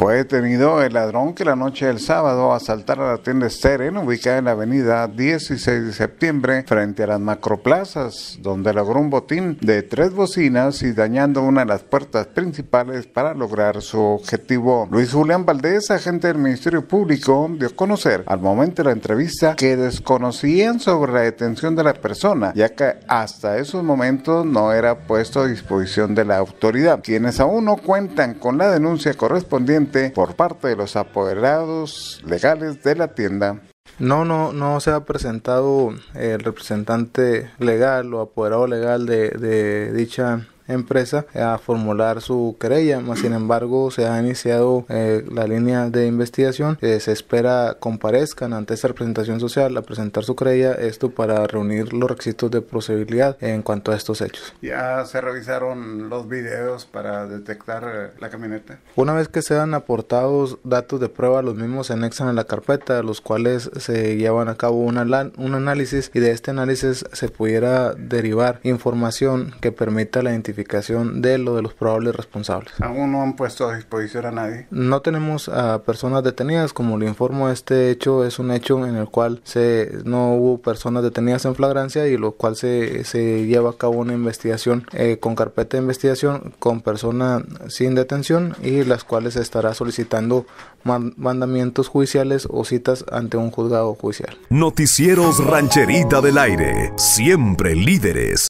Fue pues detenido el ladrón que la noche del sábado asaltara la tienda seren ubicada en la avenida 16 de septiembre frente a las macroplazas, donde logró un botín de tres bocinas y dañando una de las puertas principales para lograr su objetivo. Luis Julián Valdés, agente del Ministerio Público, dio a conocer al momento de la entrevista que desconocían sobre la detención de la persona, ya que hasta esos momentos no era puesto a disposición de la autoridad, quienes aún no cuentan con la denuncia correspondiente por parte de los apoderados legales de la tienda. No, no, no se ha presentado el representante legal o apoderado legal de, de dicha empresa a formular su querella. más sin embargo, se ha iniciado eh, la línea de investigación. Eh, se espera comparezcan ante esta representación social a presentar su querella, esto para reunir los requisitos de procedibilidad en cuanto a estos hechos. ¿Ya se revisaron los videos para detectar eh, la camioneta? Una vez que sean aportados datos de prueba, los mismos se anexan a la carpeta, los cuales se llevan a cabo una, un análisis y de este análisis se pudiera derivar información que permita la identificación de lo de los probables responsables. Aún no han puesto a disposición a nadie. No tenemos a personas detenidas, como le informo, este hecho es un hecho en el cual se no hubo personas detenidas en flagrancia y lo cual se, lleva a cabo una investigación eh, con carpeta de investigación con personas sin detención y las cuales se estará solicitando mandamientos judiciales o citas ante un juzgado judicial. Noticieros Rancherita del Aire, siempre líderes.